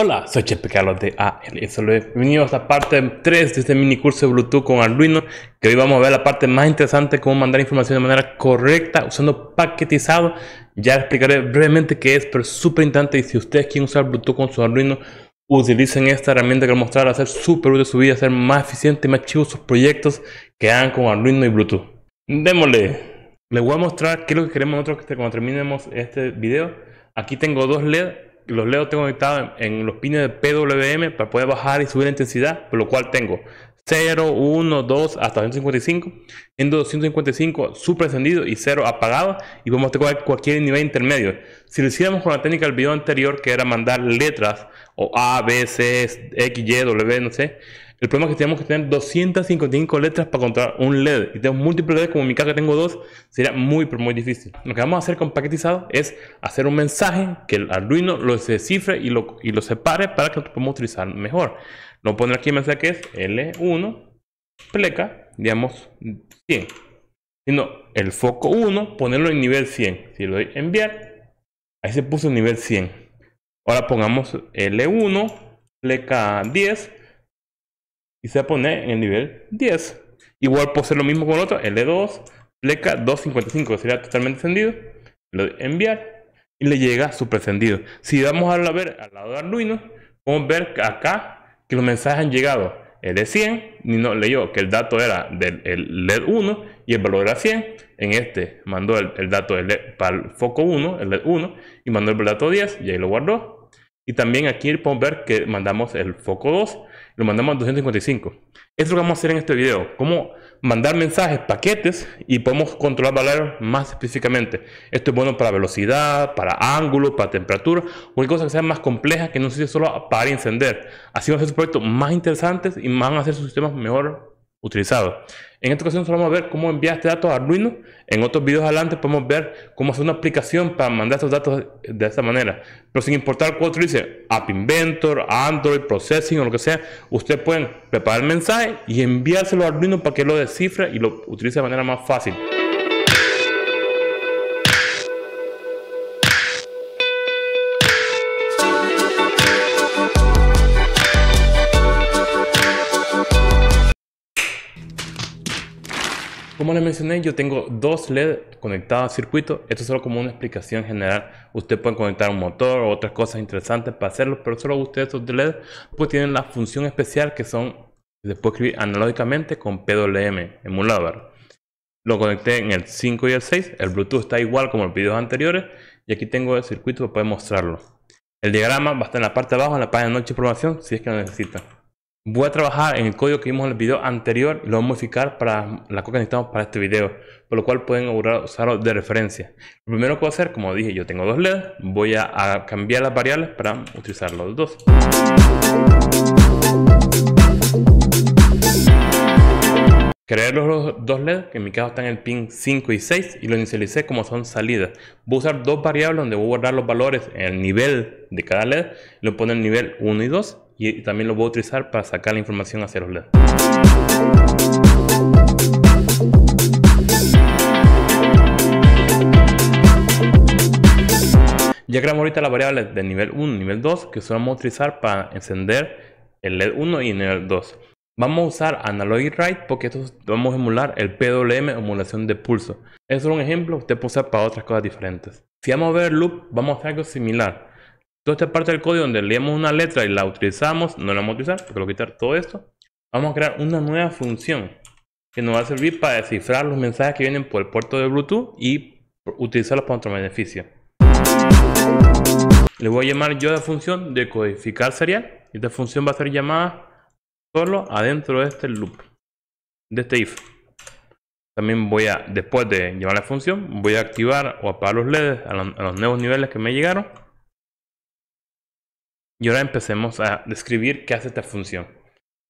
Hola, soy Chepe Carlos de ALSL. Bienvenidos a la parte 3 de este mini curso de Bluetooth con Arduino. Que hoy vamos a ver la parte más interesante, cómo mandar información de manera correcta usando paquetizado. Ya explicaré brevemente qué es, pero es súper interesante. Y si ustedes quieren usar Bluetooth con su Arduino, utilicen esta herramienta que voy a mostrar a hacer súper útil su vida, hacer ser más eficiente y más chivo sus proyectos que hagan con Arduino y Bluetooth. Démosle. Les voy a mostrar qué es lo que queremos nosotros que cuando terminemos este video. Aquí tengo dos LED los leo tengo conectados en, los pines de PWM para poder bajar y subir la intensidad, por lo cual tengo 0, 1, 2 hasta 255, en 255 super encendido y 0 apagado y podemos tener cualquier nivel intermedio. Si lo hiciéramos con la técnica del video anterior que era mandar letras o A, B, C, X, Y, W, no sé, el problema es que tenemos que tener 255 letras para controlar un LED. Y tengo múltiples LEDs, como en mi casa que tengo dos, sería muy, pero muy difícil. Lo que vamos a hacer con paquetizado es hacer un mensaje que el Arduino lo descifre y lo, lo separe para que lo podamos utilizar mejor. Lo poner aquí el mensaje que es L1, pleca, digamos 100. Sino el foco 1, ponerlo en nivel 100. Si le doy enviar, ahí se puso en nivel 100. Ahora pongamos L1, pleca 10 y se va a poner en el nivel 10. Igual puedo hacer lo mismo con el otro, el L2, pleca 255, que sería totalmente encendido. Lo enviar y le llega su encendido Si vamos a ver al lado de Arduino, podemos ver acá que los mensajes han llegado. El de 100, no leyó que el dato era del LED 1 y el valor era 100. En este mandó el, dato del e para el foco 1, el LED 1, y mandó el dato 10 y ahí lo guardó. Y también aquí podemos ver que mandamos el foco 2 lo mandamos a 255. Eso es lo que vamos a hacer en este video. Cómo mandar mensajes, paquetes y podemos controlar valores más específicamente. Esto es bueno para velocidad, para ángulo, para temperatura, cualquier cosa que sea más compleja que no sirve solo para encender. Así van a hacer sus proyectos más interesantes y van a hacer sus sistemas mejor utilizado. En esta ocasión solo vamos a ver cómo enviar este dato a Arduino. En otros videos adelante podemos ver cómo hacer una aplicación para mandar estos datos de esta manera. Pero sin importar cuál utilice, App Inventor, Android, Processing o lo que sea, usted pueden preparar el mensaje y enviárselo a Arduino para que lo descifre y lo utilice de manera más fácil. como les mencioné, yo tengo dos LED conectados al circuito. Esto es solo como una explicación general. Usted puede conectar un motor o otras cosas interesantes para hacerlo, pero solo ustedes estos LED pues tienen la función especial que son, después puede escribir analógicamente con PWM emulador. Lo conecté en el 5 y el 6. El Bluetooth está igual como en los videos anteriores. Y aquí tengo el circuito para poder mostrarlo. El diagrama va a estar en la parte de abajo en la página de noche de información si es que lo necesitan. Voy a trabajar en el código que vimos en el video anterior y lo vamos a modificar para la cosa que necesitamos para este video, por lo cual pueden usarlo de referencia. Lo primero que voy a hacer, como dije, yo tengo dos LEDs, voy a, cambiar las variables para utilizar los dos. Crear los dos LEDs, que en mi caso están en el pin 5 y 6, y lo inicialicé como son salidas. Voy a usar dos variables donde voy a guardar los valores en el nivel de cada LED, lo pone en el nivel 1 y 2 y también lo voy a utilizar para sacar la información hacia los leds Ya creamos ahorita las variables de nivel 1 y nivel 2 que solo vamos a utilizar para encender el LED 1 y el nivel 2. Vamos a usar Analog Write porque esto vamos a emular el PWM, emulación de pulso. Eso es un ejemplo, usted puede usar para otras cosas diferentes. Si vamos a ver loop, vamos a hacer algo similar esta parte del código donde leemos una letra y la utilizamos, no la vamos a utilizar porque quitar todo esto. Vamos a crear una nueva función que nos va a servir para descifrar los mensajes que vienen por el puerto de Bluetooth y utilizarlos para nuestro beneficio. Le voy a llamar yo la función de codificar serial. Esta función va a ser llamada solo adentro de este loop, de este if. También voy a, después de llamar la función, voy a activar o apagar los LEDs a los nuevos niveles que me llegaron. Y ahora empecemos a describir qué hace esta función.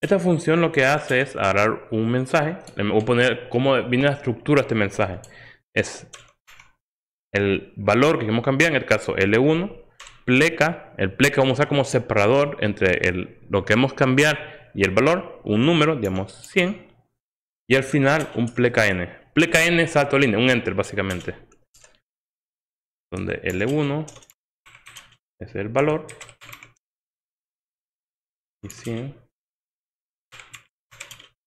Esta función lo que hace es agarrar un mensaje. Le voy a poner cómo viene la estructura de este mensaje. Es el valor que queremos cambiar, en el caso L1, pleca. El pleca vamos a usar como separador entre el, lo que hemos cambiar y el valor. Un número, digamos 100. Y al final un pleca n. Pleca n es alto línea, un enter básicamente. Donde L1 es el valor y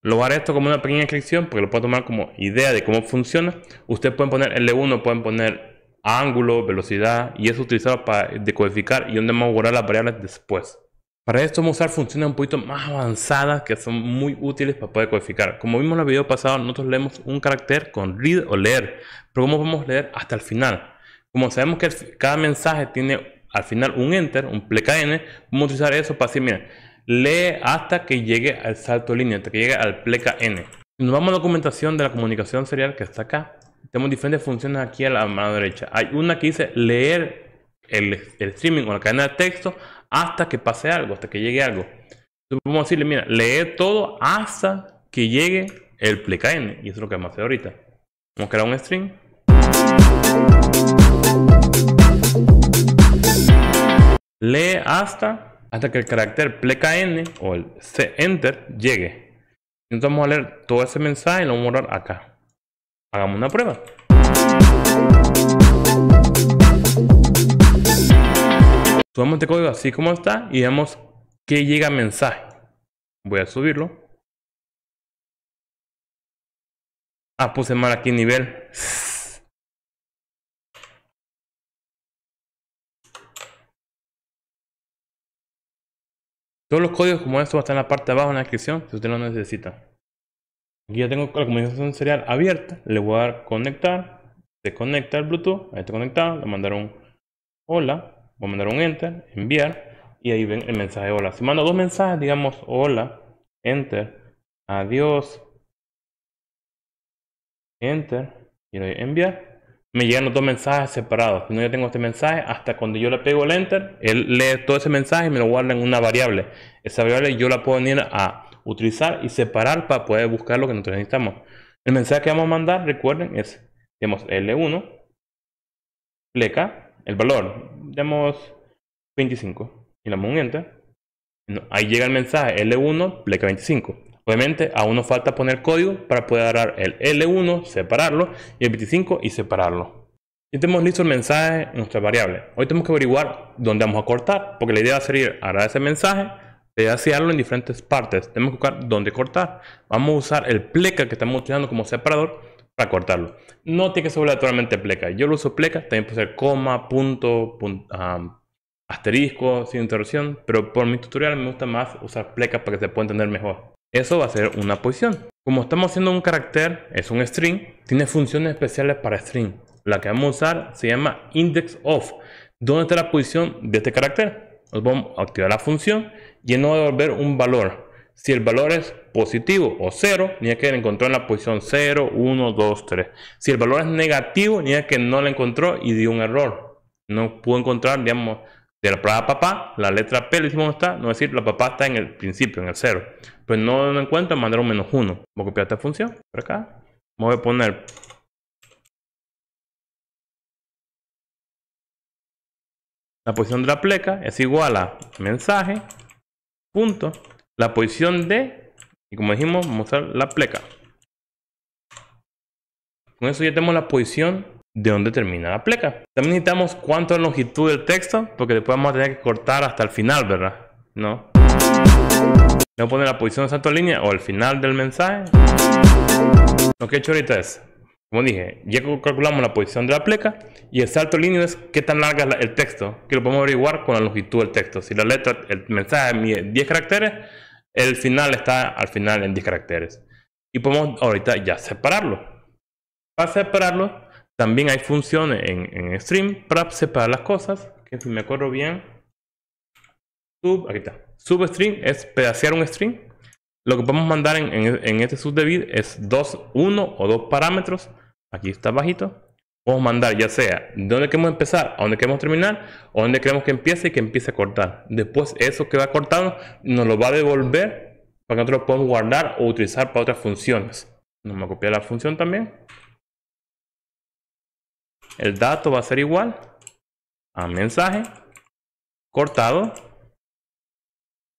Lo haré esto como una pequeña inscripción porque lo puedo tomar como idea de cómo funciona. Ustedes pueden poner L1, pueden poner ángulo, velocidad y eso utilizado para decodificar y donde vamos a guardar las variables después. Para esto vamos a usar funciones un poquito más avanzadas que son muy útiles para poder codificar. Como vimos en el video pasado, nosotros leemos un carácter con read o leer, pero ¿cómo podemos leer hasta el final? Como sabemos que cada mensaje tiene al final un enter, un pkn, vamos a utilizar eso para decir, mira, lee hasta que llegue al salto línea, hasta que llegue al pleca N. Nos vamos a la documentación de la comunicación serial que está acá. Tenemos diferentes funciones aquí a la mano derecha. Hay una que dice leer el, streaming o la cadena de texto hasta que pase algo, hasta que llegue algo. Entonces podemos decirle, mira, leer todo hasta que llegue el pleca N. Y eso es lo que vamos a hacer ahorita. Vamos a crear un string. Lee hasta hasta que el carácter n o el C Enter llegue. Entonces vamos a leer todo ese mensaje y lo vamos a borrar acá. Hagamos una prueba. Subamos este código así como está y vemos que llega mensaje. Voy a subirlo. Ah, puse mal aquí nivel Todos los códigos como estos van a estar en la parte de abajo en la descripción si usted lo necesita. Aquí ya tengo la comunicación serial abierta. Le voy a dar conectar. Se conecta el Bluetooth. Ahí está conectado. Le mandaron un hola. Voy a mandar un enter. Enviar. Y ahí ven el mensaje hola. Si mando dos mensajes, digamos hola. Enter. Adiós. Enter. Y le doy enviar me llegan los dos mensajes separados. Si no yo tengo este mensaje, hasta cuando yo le pego el enter, él lee todo ese mensaje y me lo guarda en una variable. Esa variable yo la puedo venir a utilizar y separar para poder buscar lo que nosotros necesitamos. El mensaje que vamos a mandar, recuerden, es, digamos, L1, pleca, el valor, damos 25, y le damos un enter. ahí llega el mensaje L1, pleca 25. Obviamente, aún nos falta poner código para poder agarrar el L1, separarlo, y el 25 y separarlo. Y tenemos listo el mensaje en nuestra variable. Hoy tenemos que averiguar dónde vamos a cortar, porque la idea va a ser ir a agarrar ese mensaje, hacerlo en diferentes partes. Tenemos que buscar dónde cortar. Vamos a usar el pleca que estamos utilizando como separador para cortarlo. No tiene que ser obligatoriamente pleca. Yo lo uso pleca, también puede ser coma, punto, asterisco, sin interrupción, pero por mi tutorial me gusta más usar pleca para que se pueda entender mejor. Eso va a ser una posición. Como estamos haciendo un carácter, es un string, tiene funciones especiales para string. La que vamos a usar se llama index of. ¿Dónde está la posición de este carácter? Nos vamos a activar la función y él nos va a devolver un valor. Si el valor es positivo o 0, ni que lo encontró en la posición 0, 1, 2, 3. Si el valor es negativo, ni que no la encontró y dio un error. No pudo encontrar, digamos, de la palabra papá, la letra P, lo hicimos está, no es decir, la papá está en el principio, en el cero. Pues no, lo encuentro, mandar un menos uno. Voy a copiar esta función por acá. voy a poner. La posición de la pleca es igual a mensaje, punto, la posición de, y como dijimos, mostrar la pleca. Con eso ya tenemos la posición de dónde termina la pleca. También necesitamos cuánto es la longitud del texto, porque después vamos a tener que cortar hasta el final, ¿verdad? ¿No? Vamos a poner la posición de de línea o el final del mensaje. Lo que he hecho ahorita es, como dije, ya calculamos la posición de la pleca y el salto línea es qué tan larga es el texto, que lo podemos averiguar con la longitud del texto. Si la letra, el mensaje mide 10 caracteres, el final está al final en 10 caracteres. Y podemos ahorita ya separarlo. Para separarlo, también hay funciones en, en stream para separar las cosas, que si me acuerdo bien, sub, aquí está. es pedacear un string. Lo que podemos mandar en, en, este subdebit es dos, uno o dos parámetros. Aquí está bajito. Podemos mandar ya sea de donde queremos empezar a donde queremos terminar o donde queremos que empiece y que empiece a cortar. Después eso que va cortando nos lo va a devolver para que nosotros lo podamos guardar o utilizar para otras funciones. Nos me a copiar la función también el dato va a ser igual a mensaje cortado.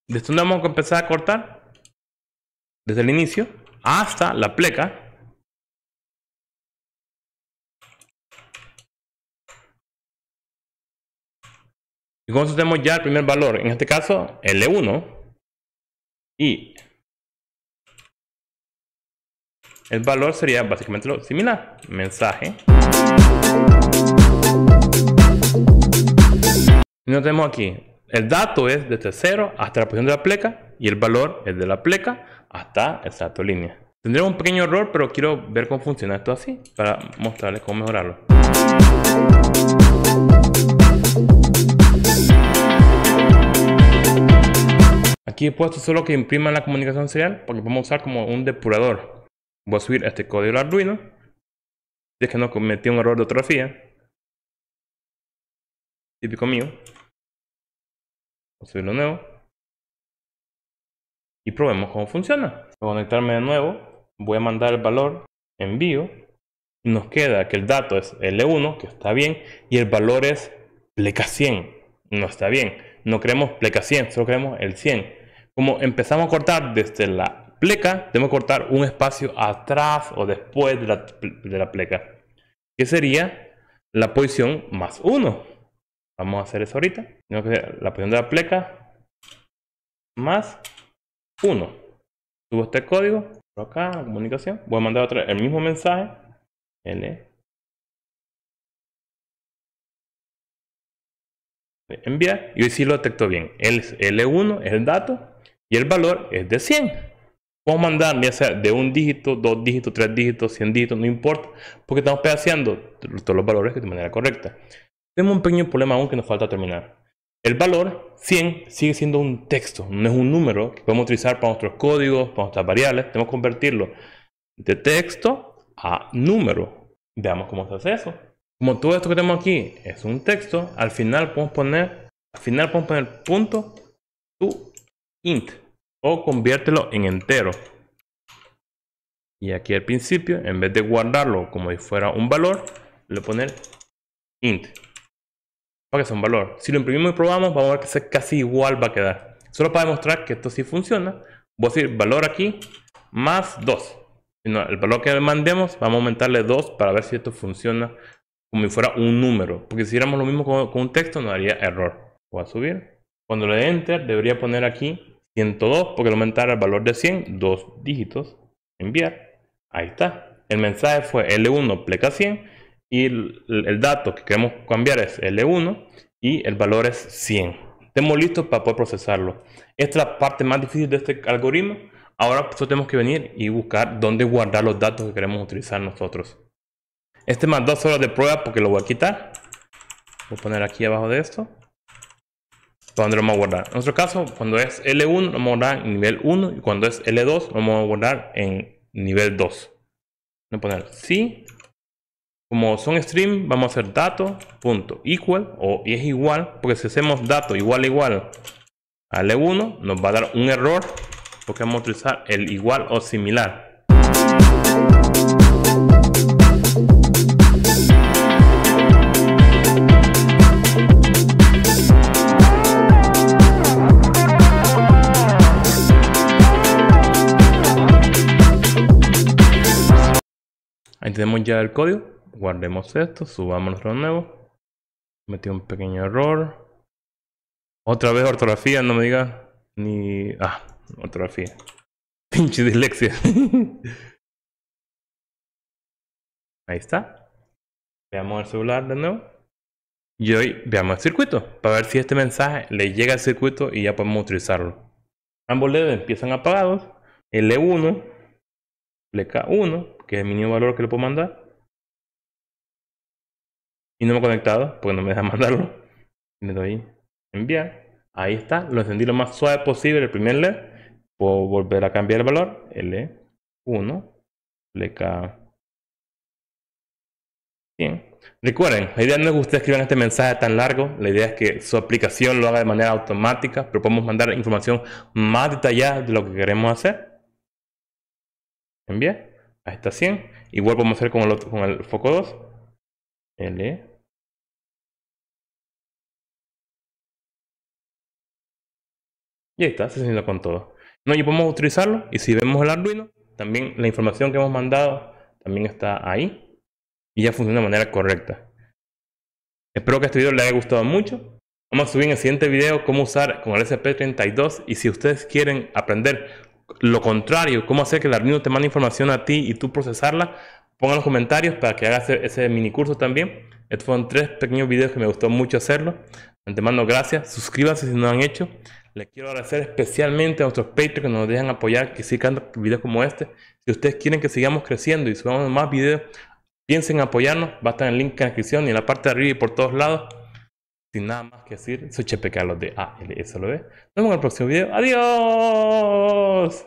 ¿Desde donde vamos a empezar a cortar? Desde el inicio hasta la pleca. Y con tenemos ya el primer valor, en este caso L1. Y el valor sería básicamente lo similar. Mensaje. Y tenemos aquí, el dato es desde 0 hasta la posición de la pleca y el valor es de la pleca hasta el salto línea. tendría un pequeño error, pero quiero ver cómo funciona esto así para mostrarles cómo mejorarlo. Aquí he puesto solo que imprima la comunicación serial porque vamos a usar como un depurador. Voy a subir este código al Arduino. Si es que no cometí un error de ortografía típico mío. vamos a subirlo nuevo. Y probemos cómo funciona. Voy a conectarme de nuevo. Voy a mandar el valor. Envío. nos queda que el dato es L1, que está bien. Y el valor es pleca 100. No está bien. No queremos pleca 100, solo queremos el 100. Como empezamos a cortar desde la pleca, debemos cortar un espacio atrás o después de la, de la pleca. Que sería la posición más 1. Vamos a hacer eso ahorita. Tengo que la posición de la pleca más 1. Subo este código. acá, comunicación. Voy a mandar el mismo mensaje. L. Enviar. Y hoy sí lo detecto bien. El L1 e es el dato y el valor es de 100. Puedo mandar ya sea de un dígito, dos dígitos, tres dígitos, 100 dígitos, no importa, porque estamos pedaceando todos los valores de manera correcta. Tenemos un pequeño problema aún que nos falta terminar. El valor 100 sigue siendo un texto, no es un número que podemos utilizar para nuestros códigos, para nuestras variables. Tenemos que convertirlo de texto a número. Veamos cómo se hace eso. Como todo esto que tenemos aquí es un texto, al final podemos poner, al final podemos poner punto int o conviértelo en entero. Y aquí al principio, en vez de guardarlo como si fuera un valor, le poner int porque que un valor. Si lo imprimimos y probamos, vamos a ver que casi igual va a quedar. Solo para demostrar que esto sí funciona, voy a decir valor aquí más 2. El valor que mandemos, vamos a aumentarle 2 para ver si esto funciona como si fuera un número. Porque si hiciéramos lo mismo con, un texto, nos daría error. Voy a subir. Cuando le dé enter, debería poner aquí 102 porque lo aumentara el valor de 100, dos dígitos. Enviar. Ahí está. El mensaje fue L1 pleca 100 y el, dato que queremos cambiar es L1 y el valor es 100. Estemos listos para poder procesarlo. Esta es la parte más difícil de este algoritmo. Ahora nosotros tenemos que venir y buscar dónde guardar los datos que queremos utilizar nosotros. Este más dos horas de prueba porque lo voy a quitar. Voy a poner aquí abajo de esto. dónde lo vamos a guardar. En nuestro caso, cuando es L1 lo vamos a guardar en nivel 1 y cuando es L2 lo vamos a guardar en nivel 2. Voy a poner sí como son stream, vamos a hacer dato.equal punto o es igual, porque si hacemos dato igual igual a L1, nos va a dar un error porque vamos a utilizar el igual o similar. Ahí tenemos ya el código. Guardemos esto, subamos lo nuevo. Metí un pequeño error. Otra vez ortografía, no me diga Ni. Ah, ortografía. Pinche dislexia. Ahí está. Veamos el celular de nuevo. Y hoy veamos el circuito para ver si este mensaje le llega al circuito y ya podemos utilizarlo. Ambos LEDs empiezan apagados. L1, LK1, que es el mínimo valor que le puedo mandar y no me he conectado porque no me deja mandarlo. Le doy enviar. Ahí está, lo encendí lo más suave posible el primer LED. Puedo volver a cambiar el valor. L1, LK Bien. Recuerden, la idea no es que ustedes escriban este mensaje tan largo, la idea es que su aplicación lo haga de manera automática, pero podemos mandar información más detallada de lo que queremos hacer. Enviar. Ahí está 100. Igual podemos hacer con el, con el foco 2. L Y está, se con todo. No, y podemos utilizarlo. Y si vemos el Arduino, también la información que hemos mandado también está ahí. Y ya funciona de manera correcta. Espero que este video les haya gustado mucho. Vamos a subir en el siguiente video cómo usar con el SP32 y si ustedes quieren aprender lo contrario, cómo hacer que el Arduino te mande información a ti y tú procesarla, pongan los comentarios para que haga ese, mini curso también. Estos fueron tres pequeños videos que me gustó mucho hacerlo. mando gracias. Suscríbanse si no lo han hecho. Les quiero agradecer especialmente a nuestros Patreons que nos dejan apoyar, que sigan videos como este. Si ustedes quieren que sigamos creciendo y subamos más videos, piensen en apoyarnos. Va a estar en el link en la descripción y en la parte de arriba y por todos lados. Sin nada más que decir, soy Chepe Carlos de ALSLB. Nos vemos en el próximo video. ¡Adiós!